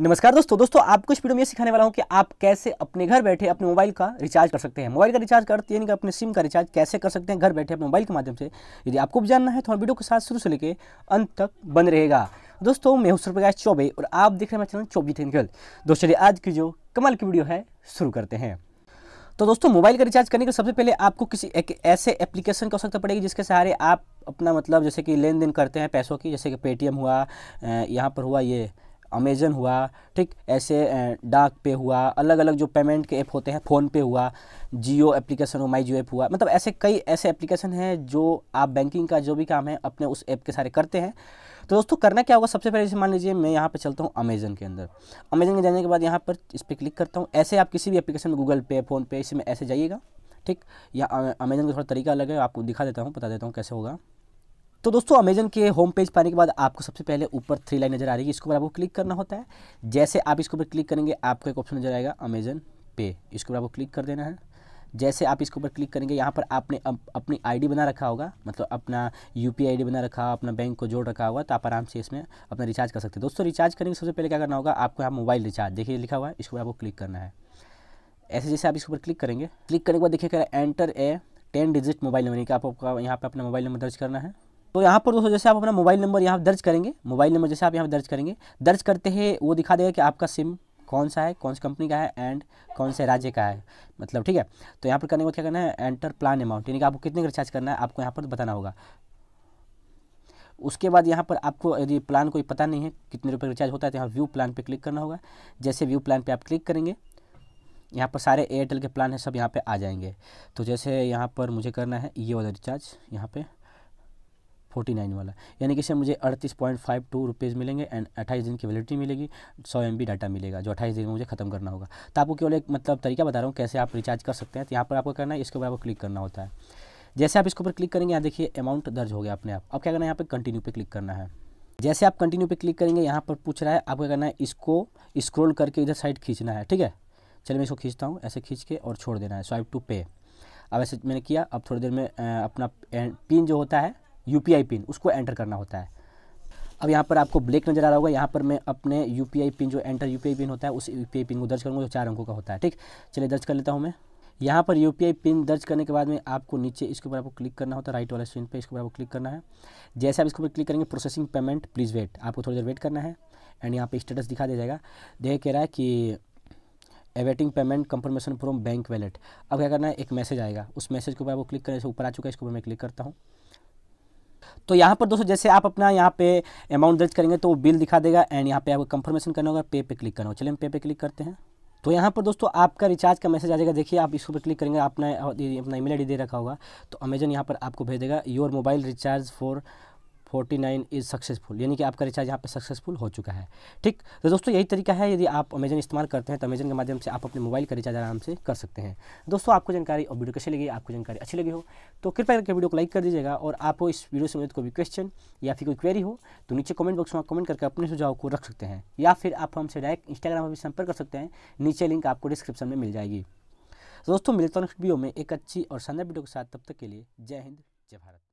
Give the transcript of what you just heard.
नमस्कार दोस्तों दोस्तों आपको इस वीडियो में सिखाने वाला हूँ कि आप कैसे अपने घर बैठे अपने मोबाइल का रिचार्ज कर सकते हैं मोबाइल का रिचार्ज करते हैं अपने सिम का रिचार्ज कैसे कर सकते हैं घर बैठे अपने मोबाइल के माध्यम से यदि आपको भी जानना है तो हम वीडियो के साथ शुरू से लेकर अंत तक बन रहेगा दोस्तों मैं हूँ प्रकाश चौबे और आप देख रहे हैं चैनल चौबी टेक्निकल दोस्तों चलिए आज की जो कमल की वीडियो है शुरू करते हैं तो दोस्तों मोबाइल का रिचार्ज करने के सबसे पहले आपको किसी एक ऐसे एप्लीकेशन की आवश्यकता पड़ेगी जिसके सहारे आप अपना मतलब जैसे कि लेन देन करते हैं पैसों की जैसे कि पेटीएम हुआ यहाँ पर हुआ ये अमेजन हुआ ठीक ऐसे डाक पे हुआ अलग अलग जो पेमेंट के ऐप होते हैं फ़ोन पे हुआ जियो एप्लीकेशन हो माई जियो ऐप हुआ मतलब ऐसे कई ऐसे एप्लीकेशन हैं जो आप बैंकिंग का जो भी काम है अपने उस ऐप के सारे करते हैं तो दोस्तों करना क्या होगा सबसे पहले जैसे मान लीजिए मैं यहाँ पर चलता हूँ अमेजन के अंदर अमेजन के जाने के बाद यहाँ पर इस पर क्लिक करता हूँ ऐसे आप किसी भी एप्लीकेशन में गूगल पे फ़ोनपे इसमें इसी में ऐसे जाइएगा ठीक या अमेजन का थोड़ा तरीका अलग है आपको दिखा देता हूँ बता देता हूँ कैसे होगा तो दोस्तों अमेजन के होम पेज पाने के बाद आपको सबसे पहले ऊपर थ्री लाइन नज़र आ रही है इसके ऊपर आपको क्लिक करना होता है जैसे आप इसके ऊपर क्लिक करेंगे आपको एक ऑप्शन नज़र आएगा अमेजन पे इसके ऊपर आपको क्लिक कर देना है जैसे आप इसके ऊपर क्लिक करेंगे यहाँ पर आपने अप, अपनी आईडी बना रखा होगा मतलब अपना यू आईडी बना रखा अपना बैंक को जोड़ रखा होगा तो आप आराम से इसमें अपना रिचार्ज कर सकते हैं दोस्तों रिचार्ज करेंगे सबसे पहले क्या करना होगा आपको यहाँ मोबाइल रिचार्ज देखिए लिखा हुआ है इसके ऊपर आपको क्लिक करना है ऐसे जैसे आप इसके ऊपर क्लिक करेंगे क्लिक करने के बाद देखिए enter a ten digit mobile number का आपको यहाँ पर अपना मोबाइल नंबर दर्ज करना है तो यहाँ पर दोस्तों जैसे आप अपना मोबाइल नंबर यहाँ दर्ज करेंगे मोबाइल नंबर जैसे आप यहाँ दर्ज करेंगे दर्ज करते हैं वो दिखा देगा कि आपका सिम कौन सा है कौन सी कंपनी का है एंड कौन से राज्य का है मतलब ठीक है तो यहाँ पर करने को क्या करना है एंटर प्लान अमाउंट यानी कि आपको कितने का रिचार्ज करना है आपको यहाँ पर बताना होगा उसके बाद यहाँ पर आपको यदि प्लान कोई पता नहीं है कितने रुपये रिचार्ज होता है तो यहाँ व्यू प्लान पर क्लिक करना होगा जैसे व्यू प्लान पर आप क्लिक करेंगे यहाँ पर सारे एयरटेल के प्लान हैं सब यहाँ पर आ जाएंगे तो जैसे यहाँ पर मुझे करना है ये वाला रिचार्ज यहाँ पर फोर्टी नाइन वाला यानी कि इससे मुझे अड़तीस पॉइंट फाइव टू रुपीज़ मिलेंगे एंड अट्ठाईस दिन की वैलिडिटी मिलेगी सौ एम बी डाटा मिलेगा जो अट्ठाईस दिन में मुझे खत्म करना होगा तो आपको केवल एक मतलब तरीका बता रहा हूँ कैसे आप रिचार्ज कर सकते हैं तो यहाँ पर आपको करना है इसके ऊपर आपको क्लिक करना होता है जैसे आप इसके ऊपर क्लिक करेंगे यहाँ देखिए अमाउंट दर्ज हो गया अपने आप अब क्या करना है यहाँ पर कंटिन्यू पर क्लिक करना है जैसे आप कंटिन्यू पर क्लिक करेंगे यहाँ पर पूछ रहा है आपको करना है इसको स्क्रोल करके इधर साइड खींचना है ठीक है चलिए मैं इसको खींचता हूँ ऐसे खींच के और छोड़ देना है स्वाइप टू पे अब ऐसे मैंने किया अब थोड़ी देर में अपना पिन जो होता है यू पिन उसको एंटर करना होता है अब यहाँ पर आपको ब्लैक नजर आ रहा होगा यहाँ पर मैं अपने यू पिन जो एंटर यू पिन होता है उस यू पिन को दर्ज करूँगा जो चार अंकों का होता है ठीक चलिए दर्ज कर लेता हूँ मैं यहाँ पर यू पिन दर्ज करने के बाद में आपको नीचे इसके ऊपर आपको क्लिक करना होता है राइट वाले स्क्रीन पर इसके ऊपर आपको क्लिक करना है जैसे आप इसके ऊपर क्लिक करेंगे प्रोसेसिंग पेमेंट प्लीज़ वेट आपको थोड़ी देर वेट करना है एंड यहाँ पे स्टेटस दिखा दिया जाएगा देख कह रहा है कि awaiting payment confirmation from bank wallet अब क्या करना है एक मैसेज आएगा उस मैसेज के ऊपर आपको क्लिक करें से ऊपर आ चुका है इसके ऊपर मैं क्लिक करता हूँ तो यहाँ पर दोस्तों जैसे आप अपना यहाँ पे अमाउंट दर्ज करेंगे तो वो बिल दिखा देगा एंड यहाँ पे आपको कंफर्मेशन करना होगा पे पे क्लिक करना होगा चलिए हम पे पे क्लिक करते हैं तो यहाँ पर दोस्तों आपका रिचार्ज का मैसेज आ जाएगा देखिए आप इसको पर क्लिक करेंगे आपने अपना ईमेल आईडी दे रखा होगा तो अमेजन यहाँ पर आपको भेज देगा your mobile recharge for forty nine is successful यानी कि आपका रिचार्ज यहाँ पे सक्सेसफुल हो चुका है ठीक तो दोस्तों यही तरीका है यदि आप अमेजन इस्तेमाल करते हैं तो अमेजन के माध्यम से आप अपने मोबाइल का रिचार्ज आराम से कर सकते हैं दोस्तों आपको जानकारी और वीडियो कैसी लगी आपको जानकारी अच्छी लगी हो तो कृपया करके वीडियो को लाइक कर दीजिएगा और आपको इस वीडियो से संबंधित कोई क्वेश्चन या फिर कोई क्वेरी हो तो नीचे कमेंट बॉक्स में कमेंट करके अपने सुझाव को रख सकते हैं या फिर आप हमसे डायरेक्ट इंस्टाग्राम पर भी संपर्क कर सकते हैं नीचे लिंक आपको डिस्क्रिप्शन में मिल जाएगी दोस्तों मिलता हूँ वीडियो में एक अच्छी और शानदार वीडियो के साथ तब तक के लिए जय हिंद जय भारत